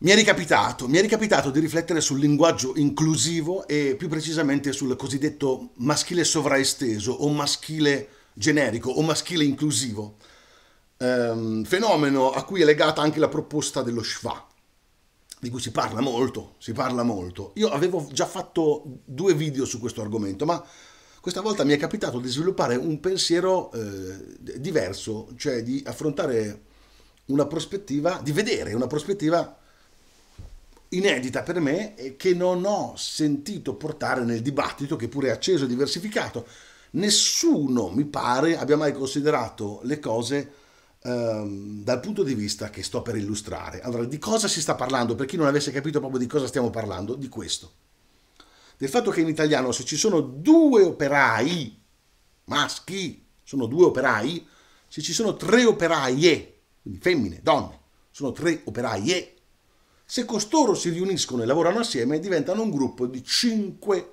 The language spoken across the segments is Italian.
Mi è, ricapitato, mi è ricapitato di riflettere sul linguaggio inclusivo e più precisamente sul cosiddetto maschile sovraesteso o maschile generico o maschile inclusivo, ehm, fenomeno a cui è legata anche la proposta dello schwa, di cui si parla molto, si parla molto. Io avevo già fatto due video su questo argomento, ma questa volta mi è capitato di sviluppare un pensiero eh, diverso, cioè di affrontare una prospettiva, di vedere una prospettiva inedita per me e che non ho sentito portare nel dibattito che pure è acceso e diversificato. Nessuno, mi pare, abbia mai considerato le cose ehm, dal punto di vista che sto per illustrare. Allora, di cosa si sta parlando? Per chi non avesse capito proprio di cosa stiamo parlando, di questo. Del fatto che in italiano se ci sono due operai maschi, sono due operai, se ci sono tre operaie, quindi femmine, donne, sono tre operaie, se costoro si riuniscono e lavorano assieme diventano un gruppo di 5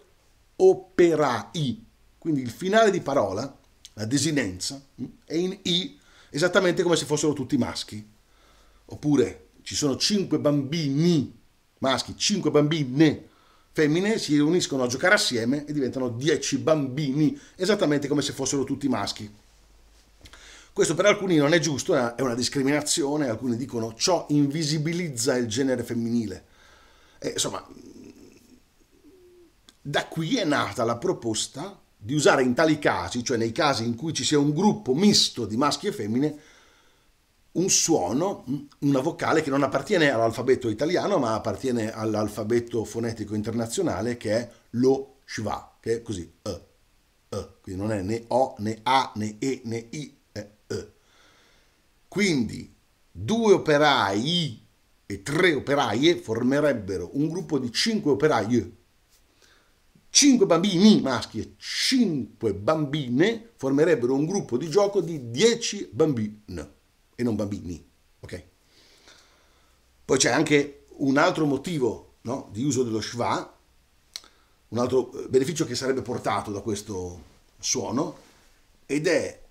operai. Quindi il finale di parola, la desinenza, mm, è in i esattamente come se fossero tutti maschi. Oppure ci sono 5 bambini maschi, 5 bambine femmine si riuniscono a giocare assieme e diventano 10 bambini, esattamente come se fossero tutti maschi. Questo per alcuni non è giusto, è una discriminazione, alcuni dicono ciò invisibilizza il genere femminile. E, eh, insomma, da qui è nata la proposta di usare in tali casi, cioè nei casi in cui ci sia un gruppo misto di maschi e femmine, un suono, una vocale che non appartiene all'alfabeto italiano, ma appartiene all'alfabeto fonetico internazionale che è lo schwa, che è così, e, eh, e, eh, quindi non è né O, né A, né E, né I, quindi due operai e tre operaie formerebbero un gruppo di cinque operai. Cinque bambini maschi e cinque bambine formerebbero un gruppo di gioco di dieci bambini e non bambini. Ok? Poi c'è anche un altro motivo no, di uso dello schwa, un altro eh, beneficio che sarebbe portato da questo suono, ed è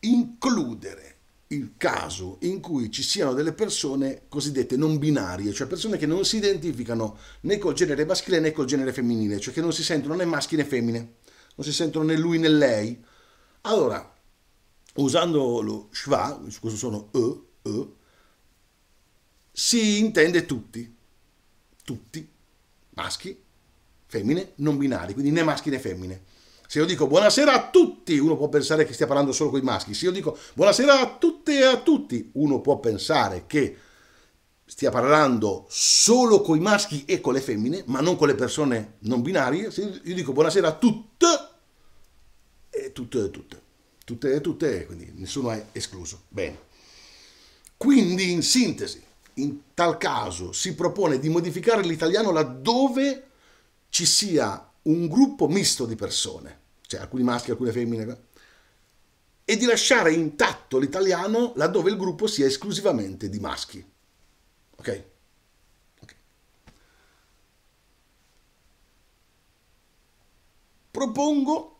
includere il caso in cui ci siano delle persone cosiddette non binarie, cioè persone che non si identificano né col genere maschile né col genere femminile, cioè che non si sentono né maschi né femmine, non si sentono né lui né lei. Allora, usando lo schwa, questo sono e, e, si intende tutti, tutti, maschi, femmine, non binari, quindi né maschi né femmine. Se io dico buonasera a tutti, uno può pensare che stia parlando solo con i maschi. Se io dico buonasera a tutte e a tutti, uno può pensare che stia parlando solo con i maschi e con le femmine, ma non con le persone non binarie. Se io dico buonasera a tutte, e tutte e tutte. Tutte e tutte, quindi nessuno è escluso. Bene. Quindi, in sintesi, in tal caso si propone di modificare l'italiano laddove ci sia un gruppo misto di persone, cioè alcuni maschi, alcune femmine, e di lasciare intatto l'italiano laddove il gruppo sia esclusivamente di maschi. Ok? okay. Propongo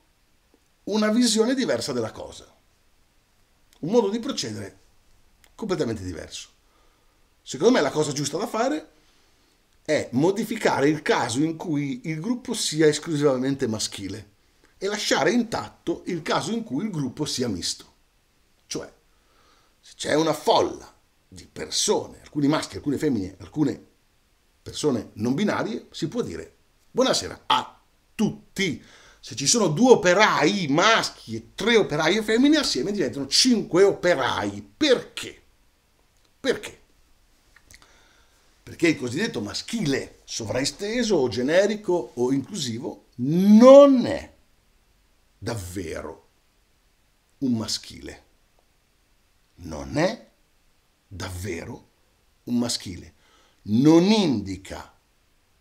una visione diversa della cosa, un modo di procedere completamente diverso. Secondo me la cosa giusta da fare è è modificare il caso in cui il gruppo sia esclusivamente maschile e lasciare intatto il caso in cui il gruppo sia misto. Cioè, se c'è una folla di persone, alcuni maschi, alcune femmine, alcune persone non binarie, si può dire buonasera a tutti. Se ci sono due operai maschi e tre operaie femmine, assieme diventano cinque operai. Perché? Perché? perché il cosiddetto maschile sovraesteso o generico o inclusivo non è davvero un maschile. Non è davvero un maschile. Non indica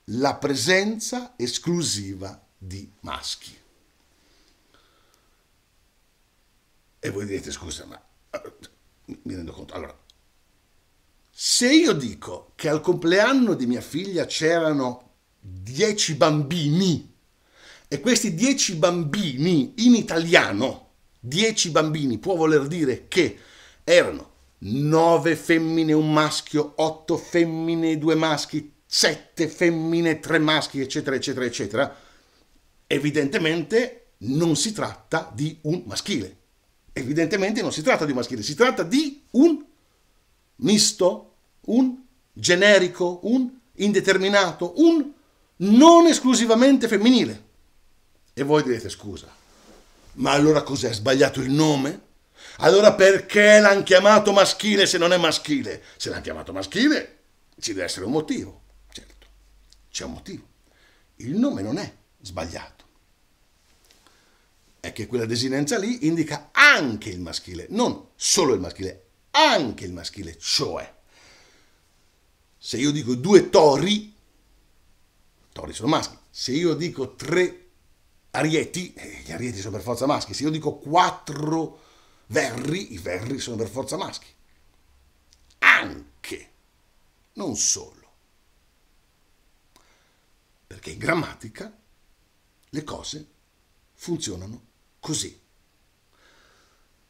la presenza esclusiva di maschi. E voi direte, scusa, ma eh, mi rendo conto. Allora, se io dico che al compleanno di mia figlia c'erano 10 bambini e questi 10 bambini in italiano, 10 bambini può voler dire che erano 9 femmine e un maschio, 8 femmine e due maschi, 7 femmine e 3 maschi, eccetera, eccetera, eccetera, evidentemente non si tratta di un maschile. Evidentemente non si tratta di un maschile, si tratta di un misto un generico, un indeterminato, un non esclusivamente femminile. E voi direte scusa, ma allora cos'è? Sbagliato il nome? Allora perché l'hanno chiamato maschile se non è maschile? Se l'hanno chiamato maschile ci deve essere un motivo, certo, c'è un motivo. Il nome non è sbagliato. È che quella desinenza lì indica anche il maschile, non solo il maschile, anche il maschile, cioè se io dico due tori, tori sono maschi. Se io dico tre arieti, eh, gli arieti sono per forza maschi. Se io dico quattro verri, i verri sono per forza maschi. Anche, non solo. Perché in grammatica le cose funzionano così.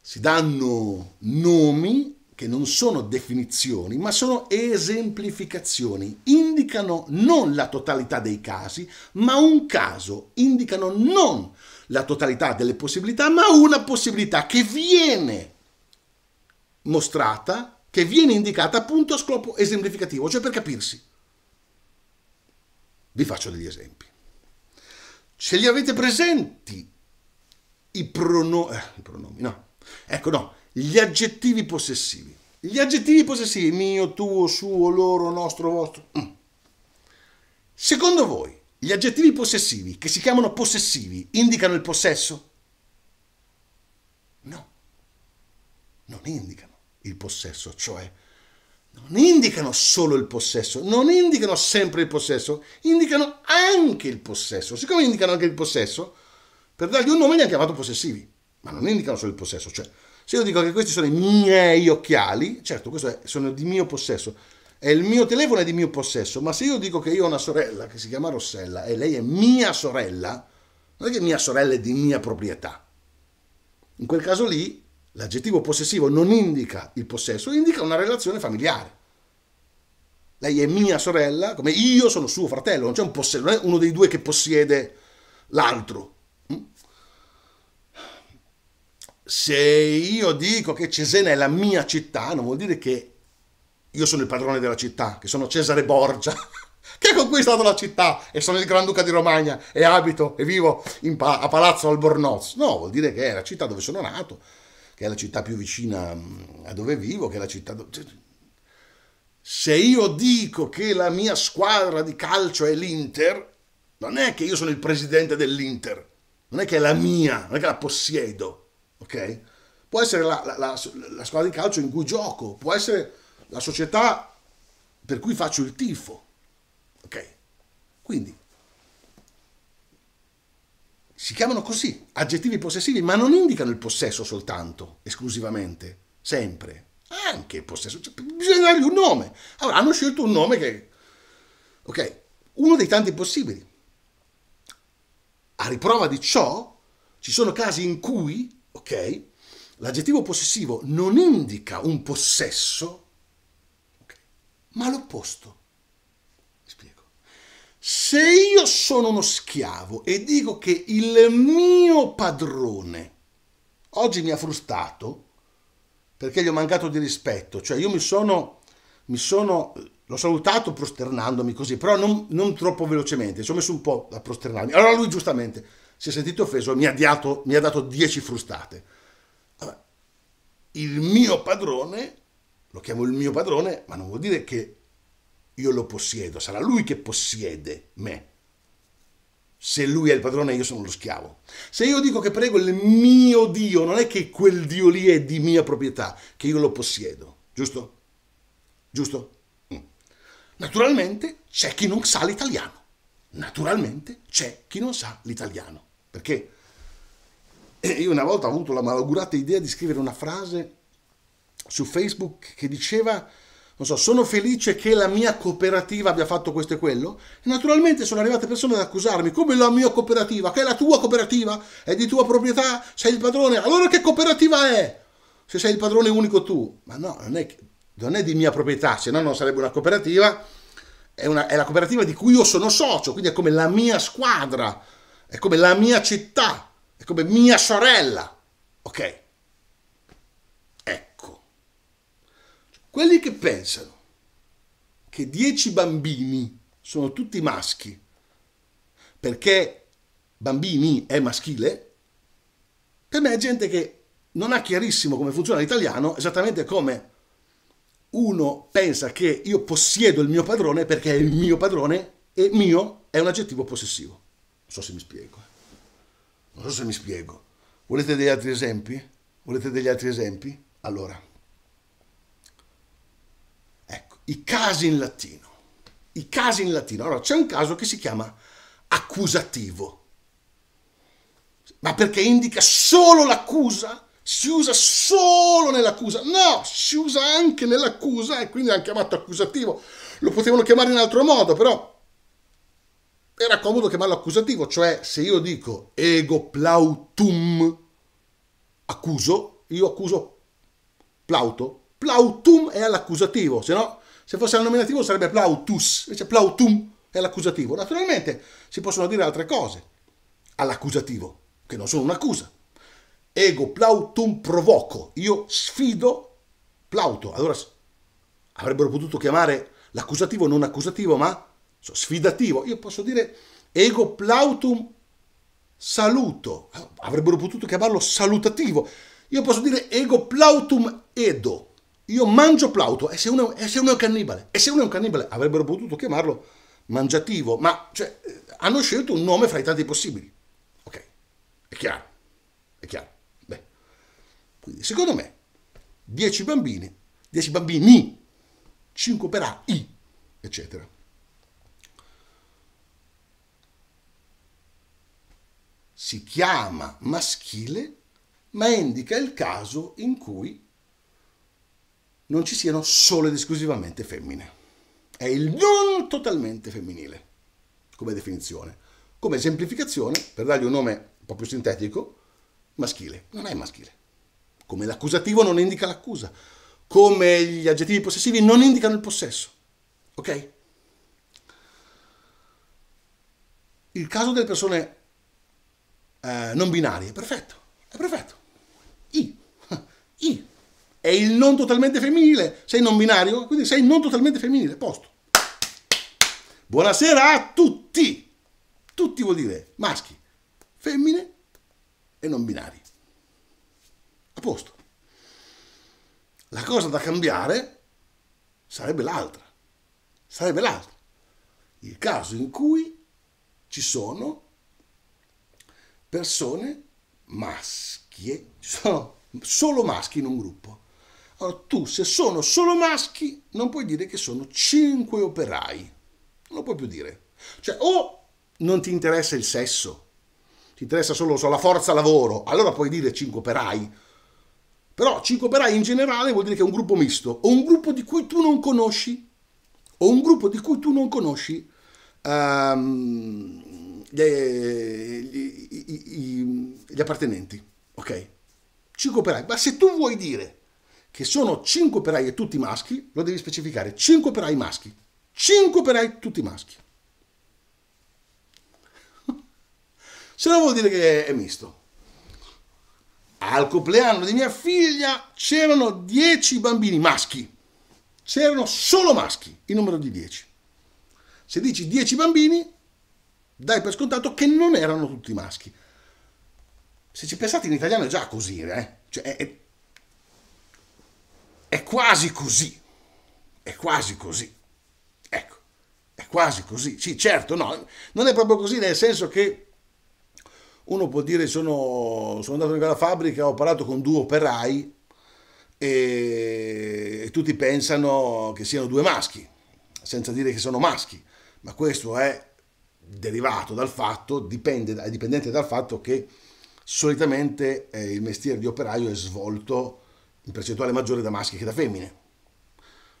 Si danno nomi che non sono definizioni, ma sono esemplificazioni, indicano non la totalità dei casi, ma un caso, indicano non la totalità delle possibilità, ma una possibilità che viene mostrata, che viene indicata appunto a scopo esemplificativo, cioè per capirsi. Vi faccio degli esempi. Ce li avete presenti i, prono- eh, i pronomi? No. Ecco, no. Gli aggettivi possessivi. Gli aggettivi possessivi, mio, tuo, suo, loro, nostro, vostro. Mm. Secondo voi, gli aggettivi possessivi, che si chiamano possessivi, indicano il possesso? No, non indicano il possesso, cioè non indicano solo il possesso, non indicano sempre il possesso, indicano anche il possesso. Siccome indicano anche il possesso, per dargli un nome li hanno chiamato possessivi, ma non indicano solo il possesso, cioè se io dico che questi sono i miei occhiali, certo, questi sono di mio possesso, è il mio telefono è di mio possesso, ma se io dico che io ho una sorella che si chiama Rossella e lei è mia sorella, non è che mia sorella è di mia proprietà. In quel caso lì l'aggettivo possessivo non indica il possesso, indica una relazione familiare. Lei è mia sorella, come io sono suo fratello, non c'è un possesso, non è uno dei due che possiede l'altro. se io dico che Cesena è la mia città, non vuol dire che io sono il padrone della città, che sono Cesare Borgia, che ha conquistato la città e sono il Granduca di Romagna e abito e vivo pa a Palazzo Albornoz. No, vuol dire che è la città dove sono nato, che è la città più vicina mm, a dove vivo, che è la città dove... Cioè, se io dico che la mia squadra di calcio è l'Inter, non è che io sono il presidente dell'Inter, non è che è la mia, non è che la possiedo ok? Può essere la, la, la, la squadra di calcio in cui gioco, può essere la società per cui faccio il tifo, ok? Quindi si chiamano così, aggettivi possessivi, ma non indicano il possesso soltanto, esclusivamente, sempre, anche il possesso, cioè, bisogna dargli un nome. Allora, hanno scelto un nome che, ok, uno dei tanti possibili. A riprova di ciò, ci sono casi in cui ok? L'aggettivo possessivo non indica un possesso, okay, ma l'opposto. Mi spiego. Se io sono uno schiavo e dico che il mio padrone oggi mi ha frustato perché gli ho mancato di rispetto, cioè io mi sono, mi sono l'ho salutato prosternandomi così, però non, non troppo velocemente, ci ho messo un po' a prosternarmi. Allora lui giustamente si è sentito offeso, mi ha, diato, mi ha dato 10 frustate. Allora, il mio padrone, lo chiamo il mio padrone, ma non vuol dire che io lo possiedo, sarà lui che possiede me. Se lui è il padrone io sono lo schiavo. Se io dico che prego il mio Dio, non è che quel Dio lì è di mia proprietà, che io lo possiedo, giusto? Giusto? Mm. Naturalmente c'è chi non sa l'italiano. Naturalmente c'è chi non sa l'italiano. Perché io una volta ho avuto la malaugurata idea di scrivere una frase su Facebook che diceva non so, sono felice che la mia cooperativa abbia fatto questo e quello. E naturalmente sono arrivate persone ad accusarmi, come la mia cooperativa, che è la tua cooperativa, è di tua proprietà, sei il padrone, allora che cooperativa è? Se sei il padrone unico tu. Ma no, non è, non è di mia proprietà, se no non sarebbe una cooperativa, è, una, è la cooperativa di cui io sono socio, quindi è come la mia squadra è come la mia città, è come mia sorella. Ok? Ecco. Quelli che pensano che dieci bambini sono tutti maschi, perché bambini è maschile, per me è gente che non ha chiarissimo come funziona l'italiano, esattamente come uno pensa che io possiedo il mio padrone perché è il mio padrone e mio è un aggettivo possessivo. Non so se mi spiego. Eh. Non so se mi spiego. Volete degli altri esempi? Volete degli altri esempi? Allora, ecco, i casi in latino. I casi in latino. Allora, c'è un caso che si chiama accusativo, ma perché indica solo l'accusa? Si usa solo nell'accusa? No, si usa anche nell'accusa e quindi è chiamato accusativo. Lo potevano chiamare in altro modo, però era comodo chiamarlo accusativo, cioè se io dico ego plautum accuso, io accuso plauto. Plautum è all'accusativo, se no, se fosse al nominativo sarebbe plautus, invece plautum è all'accusativo. Naturalmente si possono dire altre cose all'accusativo, che non sono un'accusa. Ego plautum provoco, io sfido plauto. Allora avrebbero potuto chiamare l'accusativo non accusativo, ma sfidativo, io posso dire ego plautum saluto, eh, avrebbero potuto chiamarlo salutativo, io posso dire ego plautum edo, io mangio plauto, e se uno, e se uno è un cannibale, e se uno è un cannibale avrebbero potuto chiamarlo mangiativo, ma cioè, eh, hanno scelto un nome fra i tanti possibili, ok, è chiaro, è chiaro, Beh. quindi secondo me 10 bambini, 10 bambini, 5 per A, I, eccetera. si chiama maschile ma indica il caso in cui non ci siano solo ed esclusivamente femmine. È il non totalmente femminile come definizione. Come esemplificazione, per dargli un nome un po' più sintetico, maschile. Non è maschile. Come l'accusativo non indica l'accusa. Come gli aggettivi possessivi non indicano il possesso. Ok? Il caso delle persone eh, non binarie. Perfetto, è perfetto. I. I. È il non totalmente femminile. Sei non binario, quindi sei non totalmente femminile. Posto. Buonasera a tutti. Tutti vuol dire maschi, femmine e non binari. A posto. La cosa da cambiare sarebbe l'altra. Sarebbe l'altra. Il caso in cui ci sono persone maschie, eh? sono solo maschi in un gruppo. Allora, tu se sono solo maschi non puoi dire che sono cinque operai, non lo puoi più dire. Cioè o non ti interessa il sesso, ti interessa solo so, la forza lavoro, allora puoi dire cinque operai. Però cinque operai in generale vuol dire che è un gruppo misto, o un gruppo di cui tu non conosci, o un gruppo di cui tu non conosci um, gli, gli, gli appartenenti, ok? 5 operai, ma se tu vuoi dire che sono 5 operai e tutti maschi, lo devi specificare, 5 operai maschi, 5 operai tutti maschi. se no vuol dire che è misto. Al compleanno di mia figlia c'erano 10 bambini maschi, c'erano solo maschi, il numero di 10. Se dici 10 bambini, dai per scontato che non erano tutti maschi. Se ci pensate in italiano è già così, eh? Cioè, è, è, quasi così, è quasi così. Ecco, è quasi così. Sì, certo, no, non è proprio così nel senso che uno può dire sono, sono andato in quella fabbrica, ho parlato con due operai e, e tutti pensano che siano due maschi, senza dire che sono maschi, ma questo è derivato dal fatto, dipende, è dipendente dal fatto che solitamente eh, il mestiere di operaio è svolto in percentuale maggiore da maschi che da femmine.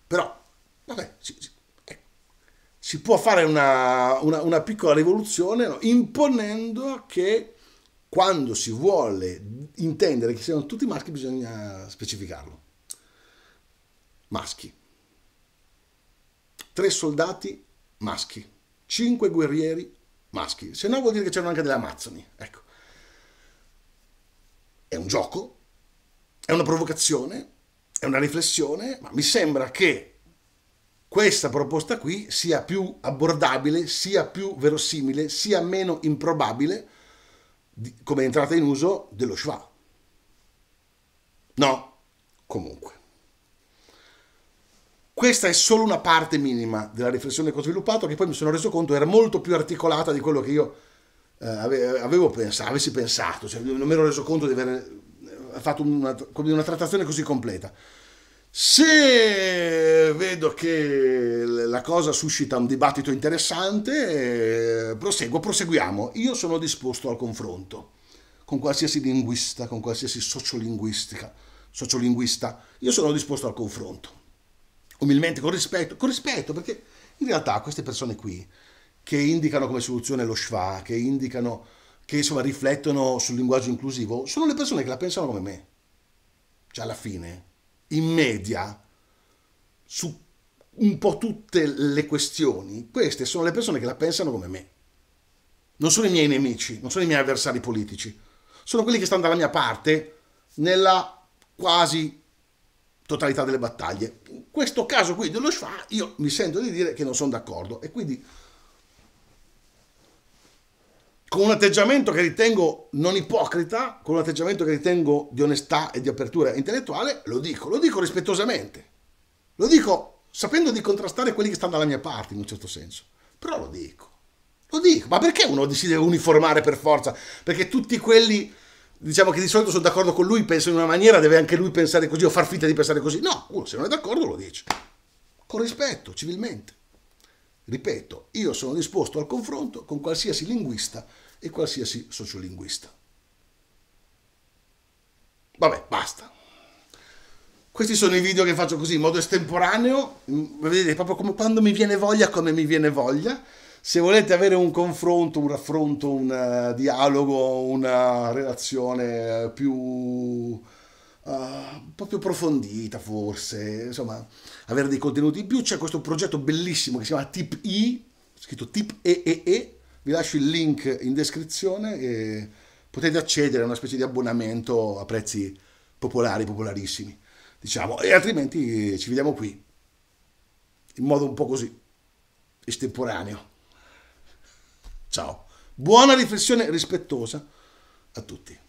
Però, vabbè, si, si, eh, si può fare una, una, una piccola rivoluzione no? imponendo che quando si vuole intendere che siano tutti maschi bisogna specificarlo. Maschi. Tre soldati maschi 5 guerrieri maschi, se no vuol dire che c'erano anche delle amazzoni, ecco. È un gioco, è una provocazione, è una riflessione, ma mi sembra che questa proposta qui sia più abbordabile, sia più verosimile, sia meno improbabile come entrata in uso dello schwa. No, comunque. Questa è solo una parte minima della riflessione che ho sviluppato, che poi mi sono reso conto era molto più articolata di quello che io eh, avevo pensato, avessi pensato, cioè, non mi ero reso conto di aver eh, fatto una, una trattazione così completa. Se vedo che la cosa suscita un dibattito interessante, eh, proseguo, proseguiamo. Io sono disposto al confronto con qualsiasi linguista, con qualsiasi sociolinguistica, sociolinguista. Io sono disposto al confronto umilmente, con rispetto, con rispetto, perché in realtà queste persone qui che indicano come soluzione lo schwa, che indicano, che insomma riflettono sul linguaggio inclusivo, sono le persone che la pensano come me. Cioè alla fine, in media, su un po' tutte le questioni, queste sono le persone che la pensano come me. Non sono i miei nemici, non sono i miei avversari politici, sono quelli che stanno dalla mia parte nella quasi totalità delle battaglie. In questo caso qui dello Schwa io mi sento di dire che non sono d'accordo e quindi con un atteggiamento che ritengo non ipocrita, con un atteggiamento che ritengo di onestà e di apertura intellettuale, lo dico, lo dico rispettosamente, lo dico sapendo di contrastare quelli che stanno dalla mia parte in un certo senso, però lo dico, lo dico, ma perché uno si deve uniformare per forza? Perché tutti quelli diciamo che di solito sono d'accordo con lui, penso in una maniera, deve anche lui pensare così o far finta di pensare così. No, uno se non è d'accordo lo dice. Con rispetto, civilmente. Ripeto, io sono disposto al confronto con qualsiasi linguista e qualsiasi sociolinguista. Vabbè, basta. Questi sono i video che faccio così, in modo estemporaneo, mm, vedete, proprio come quando mi viene voglia, come mi viene voglia se volete avere un confronto, un raffronto, un uh, dialogo, una relazione più uh, un po' più approfondita forse, insomma, avere dei contenuti in più, c'è questo progetto bellissimo che si chiama Tip E, scritto Tip EEE, vi lascio il link in descrizione e potete accedere a una specie di abbonamento a prezzi popolari, popolarissimi, diciamo, e altrimenti ci vediamo qui in modo un po' così estemporaneo. Ciao. Buona riflessione rispettosa a tutti.